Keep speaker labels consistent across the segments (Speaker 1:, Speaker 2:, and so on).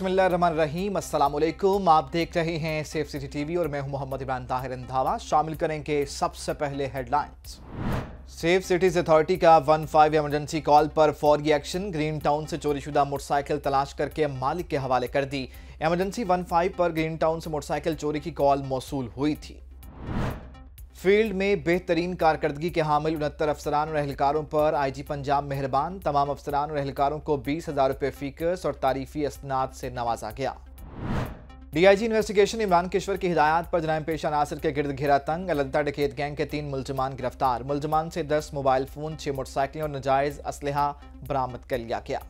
Speaker 1: रहीम असलम आप देख रहे हैं सेफ सिटी टीवी और मैं हूं मोहम्मद इमरान ताहिर अंधावा शामिल करेंगे सबसे पहले हेडलाइंस सेफ सिटीज अथॉरिटी का वन फाइव एमरजेंसी कॉल पर फौरी एक्शन ग्रीन टाउन से चोरीशुदा मोटरसाइकिल तलाश करके मालिक के हवाले कर दी एमरजेंसी वन फाइव पर ग्रीन टाउन से मोटरसाइकिल चोरी की कॉल मौसू हुई थी फील्ड में बेहतरीन कारकर्दगी के हामिल उनहत्तर अफसरान और एहलकारों पर आईजी पंजाब मेहरबान तमाम अफसरान और एहलकारों को बीस हज़ार रुपये फीकस और तारीफी असनाद से नवाजा गया डीआईजी इन्वेस्टिगेशन इमरान किश्वर की हिदायत पर जनाम पेशा नासिर के गिर्द घेरा तंग अलंता डकेत गैंग के तीन मुलजमान गिरफ्तार मुलजमान से दस मोबाइल फ़ोन छः मोटरसाइकिलें और नजायज असलहा बरामद कर लिया गया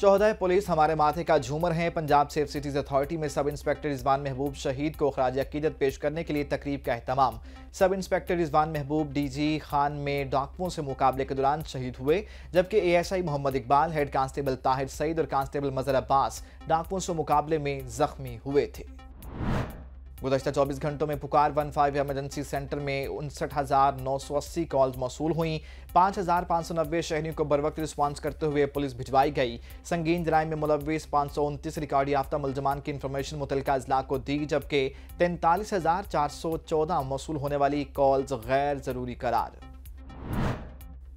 Speaker 1: चौदह पुलिस हमारे माथे का झूमर है पंजाब सेफ सिटीज अथॉरिटी में सब इंस्पेक्टर रिजवान महबूब शहीद को खराज अकीदत पेश करने के लिए तकरीब का अहतमाम सब इंस्पेक्टर रिजवान महबूब डीजी खान में डाकुओं से मुकाबले के दौरान शहीद हुए जबकि ASI Mohammad Iqbal head constable Tahir Saeed और कांस्टेबल मजर अब्बास डाकुओं से मुकाबले में जख्मी हुए थे गुजशत चौबीस घंटों में पुकार वन फाइव एमरजेंसी सेंटर में उनसठ हज़ार नौ सौ अस्सी कॉल मौसू हुई पाँच हज़ार पाँच सौ नब्बे शहरियों को बरवक्त रिस्पांस रिस्पॉन्स करते हुए पुलिस भिजवाई गई संगीन जराय में मुलविस पाँच सौ उनतीस रिकॉर्ड याफ्ता मुलजमान की इन्फॉर्मेशन मुतल अजला को दी जबकि तैंतालीस हज़ार चार सौ चौदह मौसू होने वाली कॉल्स गैर ज़रूरी करार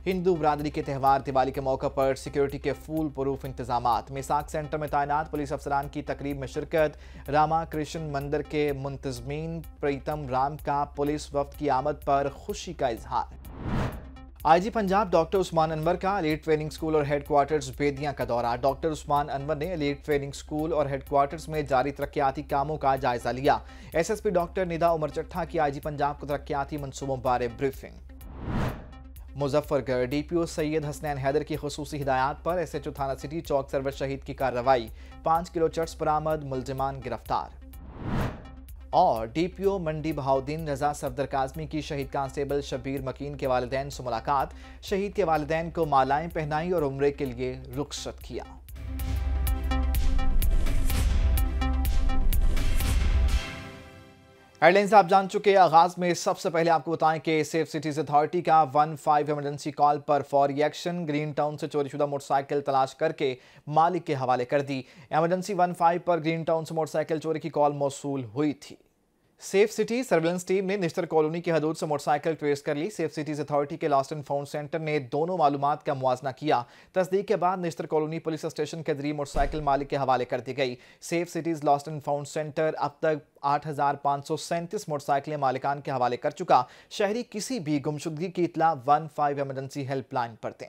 Speaker 1: हिंदू बरादरी के त्यौहार दिवाली के मौके पर सिक्योरिटी के फूल प्रूफ इंतजाम मिसाक सेंटर में तैनात पुलिस अफसरान की तकरीब में शिरकत रामा कृष्ण मंदिर के मुंतजमीन प्रीतम राम का पुलिस वफ्त की आमद पर खुशी का इजहार आईजी पंजाब डॉक्टर उस्मान अनवर का अलीट ट्रेनिंग स्कूल और हेडक्वार्टर्स बेदियां का दौरा डॉक्टर उस्मान अनवर ने अलीट ट्रेनिंग स्कूल और हेडक्वार्टर्स में जारी तरक्याती कामों का जायजा लिया एसएसपी डॉक्टर निदा उमर चट्ठा की आईजी पंजाब को तरक्याती मनसूबों बारे briefing Muzaffargarh D P O Syed Hasnain Haider की खसूसी हिदायत पर एस एच ओ थाना सिटी चौक सरवर शहीद की कार्रवाई पाँच किलो चट्स बरामद मुलजमान गिरफ्तार और डीपीओ मंडी बहाउद्दीन रजा सफदर काजमी की शहीद कांस्टेबल शबीर मकीन के वालदेन से मुलाकात शहीद के वालदेन को मालाएं पहनाई और उम्र के लिए रुखसत किया हेडलाइंस आप जान चुके हैं आगाज में सबसे पहले आपको बताएं कि सेफ सिटीज अथॉरिटी का वन फाइव एमरजेंसी कॉल पर फॉर रिएक्शन ग्रीन टाउन से चोरीशुदा मोटरसाइकिल तलाश करके मालिक के हवाले कर दी एमरजेंसी वन फाइव पर ग्रीन टाउन से मोटरसाइकिल चोरी की कॉल मौसू हुई थी सेफ सिटी सर्विलेंस टीम ने निश्तर कॉलोनी की हदूद से मोटरसाइकिल ट्रेस कर ली सेफ सिटीज अथॉरिटी के लास्ट एंड फाउंड सेंटर ने दोनों मालूम का मुआजना किया तस्दीक के बाद निश्तर कॉलोनी पुलिस स्टेशन के जरिए मोटरसाइकिल मालिक के हवाले कर दी गई safe cities lost and found centre अब तक आठ मोटरसाइकिलें मालिकान के हवाले कर चुका शहरी किसी भी गुमशुदगी की इतला वन फाइव एमरजेंसी हेल्पलाइन पर दें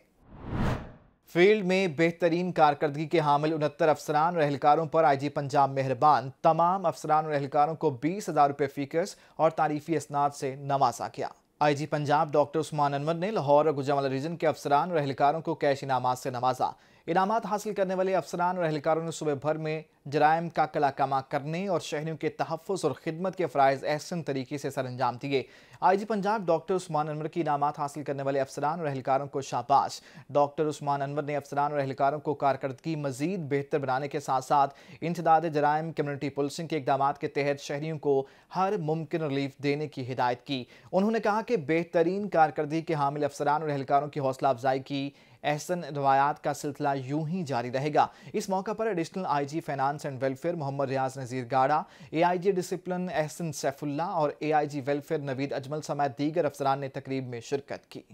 Speaker 1: फील्ड में बेहतरीन कारकर्दगी के हामिल उनहत्तर अफसरान और एहलकारों पर आईजी पंजाब मेहरबान तमाम अफसरान और एहलकारों को बीस हज़ार रुपये फीकर्स और तारीफी इसनाद से नवाजा गया आईजी पंजाब डॉक्टर उस्मान अनवर ने लाहौर और गुजरावाला रीजन के अफसरान और एहलकारों को कैश इनाम से नवाजा इनाम हासिल करने वाले अफसरान और अहलकारों ने सुबह भर में जराइम का कलाकामा करने और शहरीों के तहफ़ और ख़िदमत के फ़रज़ एहसन तरीके से सर अंजाम दिए I G Punjab doctor Usman Anwar की इनाम हासिल करने वाले अफसरान और अहलकारों को शाबाश डॉक्टर उस्मान अनवर ने अफसरान और अहलकारों को कारकर्दगी मजीद बेहतर बनाने के साथ साथ इंतदाद जराइम कम्यूनिटी पुलिसिंग के इकदाम के तहत शहरीों को हर मुमकिन रिलीफ देने की हिदायत की उन्होंने कहा कि बेहतरीन कारकर्दगी के हामिल अफसरान और अहलकारों की हौसला अफजाई की एहसन रवायात का सिलसिला यूं ही जारी रहेगा इस मौका पर additional IG finance and welfare Mohammad Riaz Nazir गाड़ा एआईजी डिसिप्लिन एहसन सैफुल्ला और एआईजी वेलफेयर नवीद अजमल समेत दीगर अफसरान ने तकरीब में शिरकत की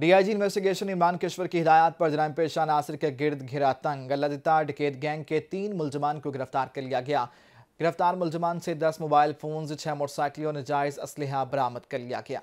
Speaker 1: डीआईजी इन्वेस्टिगेशन इमरान किश्वर की हिदायत पर जराम पेशा नासिर के गिर्द घिरा तंग अल्लादिता डिकेत गैंग के तीन मुलजमान को गिरफ्तार कर लिया गया गिरफ्तार मुलजमान से 10 मोबाइल फोन्स छह मोटरसाइकिलों और जायज असलहा बरामद कर लिया गया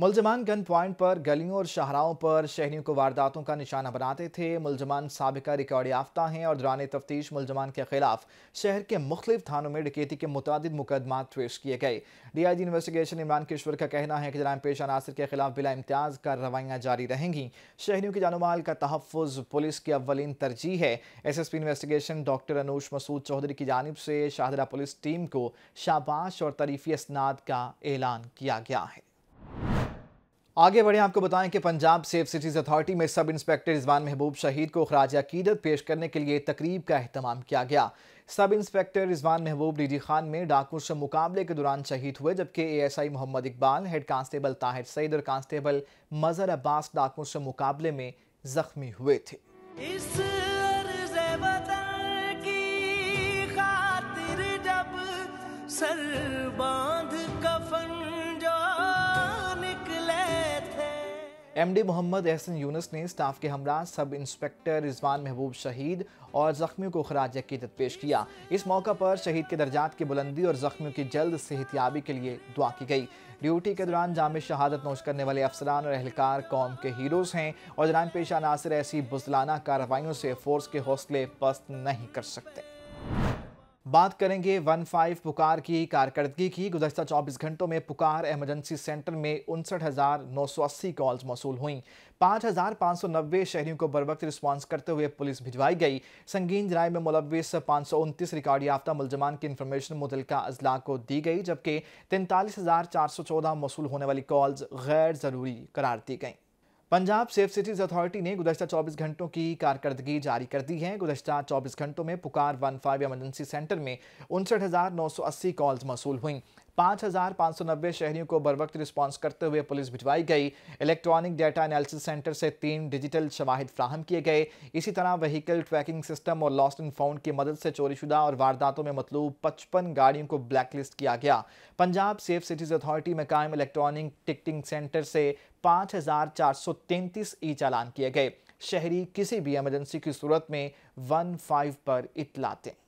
Speaker 1: मुलजमान गन पॉइंट पर गलियों और शाहराओं पर शहरियों को वारदातों का निशाना बनाते थे मुलजमान सबका रिकॉर्ड याफ्ता हैं और दौरान तफ्तीश मुलजमान के खिलाफ शहर के मुख्तु थानों में डकेती के मुतद मुकदमा पेश किए गए D I G investigation Imran Kishwar का कहना है कि जराम पेश अनासर के खिलाफ बिला इम्तियाज कार्रवाइयाँ जारी रहेंगी शहरीों के जानो माल का तहफ़ पुलिस की अवलिन तरजीह है S S P investigation doctor Anoosh Masood Chaudhry की जानब से शाहदरा पुलिस टीम को शाबाश और तरीफी असनाद का ऐलान किया गया है आगे बढ़े आपको बताएं कि पंजाब सेफ सिटीज़ अथॉरिटी में सब इंस्पेक्टर रिजवान महबूब शहीद को खराज अकीदत पेश करने के लिए तकरीब का अहतमाम किया गया सब इंस्पेक्टर रिजवान महबूब डीजी खान में डाकू से मुकाबले के दौरान शहीद हुए जबकि ASI Mohammad Iqbal head constable Tahir Saeed और कांस्टेबल मजहर अब्बास डाकू से मुकाबले में जख्मी हुए थे एमडी मोहम्मद एहसन यूनस ने स्टाफ के हमरा सब इंस्पेक्टर रिजवान महबूब शहीद और जख्मियों को खराज अकीदत पेश किया इस मौका पर शहीद के दर्जात की बुलंदी और जख्मियों की जल्द सेहतियाबी के लिए दुआ की गई ड्यूटी के दौरान जाम शहादत नोश करने वाले अफसरान और अहलकार कौम के हीरोज हैं और दौरान पेशा नासिर ऐसी बुजलाना कार्रवाइयों से फोर्स के हौसले पस्त नहीं कर सकते बात करेंगे वन फाइव पुकार की कारकर्दगी की गुजशत 24 घंटों में पुकार एमरजेंसी सेंटर में उनसठ हज़ार नौ सौ अस्सी कॉल्स मौसू हुई पाँच हज़ार पाँच सौ नब्बे शहरियों को बरवक्त रिस्पांस करते हुए पुलिस भिजवाई गई संगीन जराय में मुलविस पाँच सौ उनतीस रिकॉर्ड याफ्ता मुलजमान की इन्फॉर्मेशन मुतलका अजला को दी गई जबकि तैंतालीस हज़ार चार सौ चौदह मौसू होने वाली कॉल्स गैर ज़रूरी करार दी गई पंजाब सेफ सिटीज अथॉरिटी ने गुजशत 24 घंटों की कारकर्दगी जारी कर दी है गुजशत 24 घंटों में पुकार वन फाइव एमरजेंसी सेंटर में उनसठ कॉल्स मौसू हुई 5,590 शहरियों को बर वक्त रिस्पॉन्स करते हुए पुलिस भिजवाई गई इलेक्ट्रॉनिक डेटा एनालिसिस सेंटर से तीन डिजिटल शवाहिद फ्राहम किए गए इसी तरह व्हीकल ट्रैकिंग सिस्टम और लॉस्ट एंड फाउंड की मदद से चोरीशुदा और वारदातों में मतलूब पचपन गाड़ियों को ब्लैकलिस्ट किया गया पंजाब सेफ सिटीज अथॉरिटी में कायम इलेक्ट्रॉनिक टिकटिंग सेंटर से पांच हजार चार सौ तैंतीस ई चालान किए गए शहरी किसी भी इमरजेंसी की सूरत में वन फाइव पर इतलाते हैं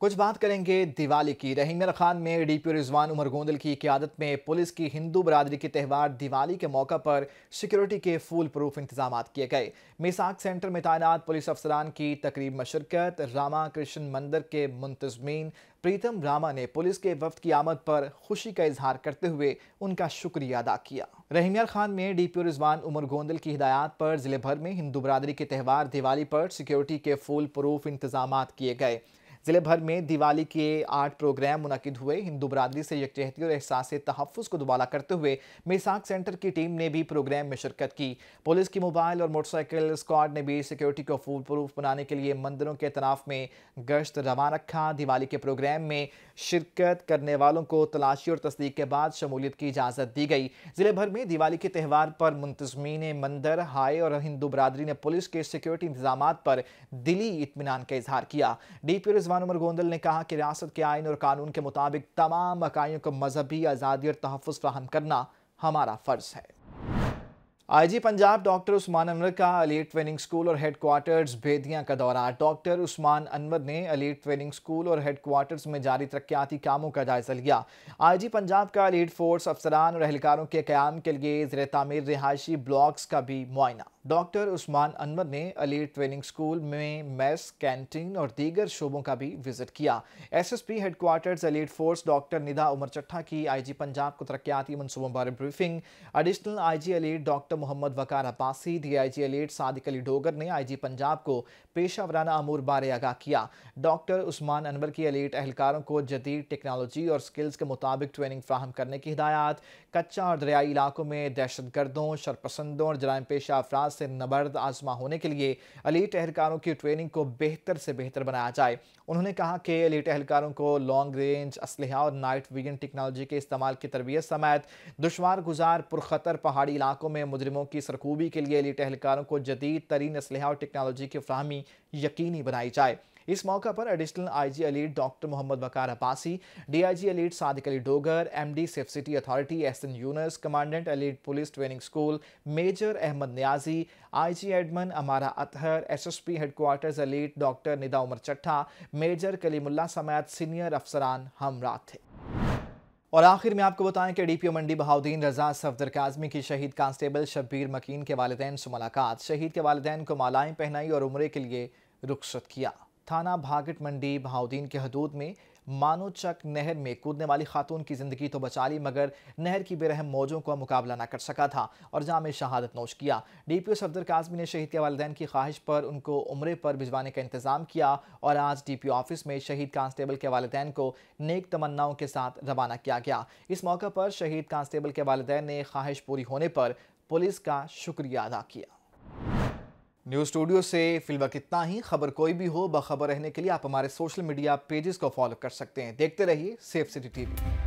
Speaker 1: कुछ बात करेंगे दिवाली की रहीम खान में डीपीओ रिजवान उमर गोंदल की क्यादत में पुलिस की हिंदू बरदरी के त्यौहार दिवाली के मौका पर सिक्योरिटी के फूल प्रूफ इंतजाम किए गए मिसाक सेंटर में तैनात पुलिस अफसरान की तकरीब में शिरकत रामा कृष्ण मंदिर के मुंतजमीन प्रीतम रामा ने पुलिस के वफद की आमद पर खुशी का इजहार करते हुए उनका शुक्रिया अदा किया रहीमियार खान में डीपीओ रिजवान उमर गोंदल की हिदायत पर जिले भर में हिंदू बरदरी के त्यौहार दिवाली पर सिक्योरिटी के फूल प्रूफ इंतजाम किए गए जिले भर में दिवाली के आठ प्रोग्राम मुनद हुए हिंदू बरदरी से यकजहती और एहसास तहफ़ को दुबाला करते हुए मिसाक सेंटर की टीम ने भी प्रोग्राम में शिरकत की पुलिस की मोबाइल और मोटरसाइकिल स्क्वाड ने भी सिक्योरिटी को फूल प्रूफ बनाने के लिए मंदिरों के तनाव में गश्त रवा रखा दिवाली के प्रोग्राम में शिरकत करने वालों को तलाशी और तस्दीक के बाद शमूलियत की इजाज़त दी गई जिले भर में दिवाली के त्यौहार पर मुंतजमीन मंदिर हाय और हिंदू बरदरी ने पुलिस के सिक्योरिटी इंतजाम पर दिली इतमान का इजहार किया डी पी तर्जुमान उमर गोंदल ने कहा कि रियासत के आयन और कानून के मुताबिक तमाम अकाइयों को मजहबी आज़ादी और तहफ़ फ्राहम करना हमारा फ़र्ज़ है आईजी पंजाब डॉक्टर उस्मान अनवर का अली ट्रेनिंग स्कूल और हेड क्वार्टर्स का दौरा डॉक्टर उस्मान अनवर ने अली ट्रेनिंग स्कूल और हेड क्वार्टर्स में जारी तरक्याती कामों का जायजा लिया आईजी पंजाब का अलीट फोर्स अफसरान और एहलकारों के क्याम के लिए जर तमीर रिहायशी ब्लॉक्स का भी मुआयना डॉक्टर उस्मान अनवर ने अली ट्रेनिंग स्कूल में मेस कैंटीन और दीगर शोबों का भी विजिट किया SSP headquarters elite force doctor Nidha Umar Chattha की आईजी पंजाब को तरक्याती मनसूबों बारे briefing additional IG elite doctor Mohammad Waqar Abbasi DIG elite Sadiq Ali Dogar ने जी पंजाब को पेशा वराना अमूर बारे आगाह किया डॉक्टर उस्मान अनवर की अलीट एहलकारों को जदीद टेक्नोलॉजी और स्किल्स के मुताबिक ट्रेनिंग फ्राहम करने की हिदायत कच्चा और दरियाई इलाकों में दहशत गर्दों शरपसंदों और जराम पेशा अफराज से नबर्द आजमा होने के लिए अली टहलकारों की ट्रेनिंग को बेहतर से बेहतर बनाया जाए उन्होंने कहा कि अली टहलकारों को लॉन्ग रेंज असलहा और नाइट विजन टेक्नोलॉजी के इस्तेमाल की तरबियत समेत दुशवार गुजार पुरखतर पहाड़ी इलाकों में मुजरमों की सरखूबी के लिए अली टहलकारों को जदीद तरीन असलहा और टेक्नोलॉजी की फ्राहमी यकीनी बनाई जाए इस मौका पर additional IG elite doctor Mohammad Waqar Abbasi DIG जी Sadiq Ali Dogar MD safe city authority S N Younis commandant elite police training school major Ahmad Niazi IG admin Ammara Athar SSP headquarters elite doctor Nida Umar Chattha major Kalimullah समेत सीनियर अफसरान हमरा थे और आखिर में आपको बताएं कि डीपीओ मंडी बहाउद्दीन रजा सफदर काजमी की शहीद कांस्टेबल शब्बीर मकीन के वालदेन से मुलाकात शहीद के वालदेन को मालाएं पहनाई और उम्र के लिए रुखसत किया थाना भागट मंडी भाउद्दीन के हदूद में मानोचक नहर में कूदने वाली खातून की ज़िंदगी तो बचा ली मगर नहर की बेरहम मौजों का मुकाबला ना कर सका था और जाम शहादत नोश किया D P O Safdar Kazmi ने शहीद के वालदेन की ख्वाहिश पर उनको उम्र पर भिजवाने का इंतज़ाम किया और आज डी पी ओ ऑफिस में शहीद कांस्टेबल के वालदेन को नेक तमन्नाओं के साथ रवाना किया गया इस मौके पर शहीद कांस्टेबल के वालदेन ने ख्वाहिश पूरी होने पर पुलिस का शुक्रिया अदा किया न्यूज स्टूडियो से फिलवा कितना ही खबर कोई भी हो बखबर रहने के लिए आप हमारे सोशल मीडिया पेजेस को फॉलो कर सकते हैं देखते रहिए सेफ सिटी टीवी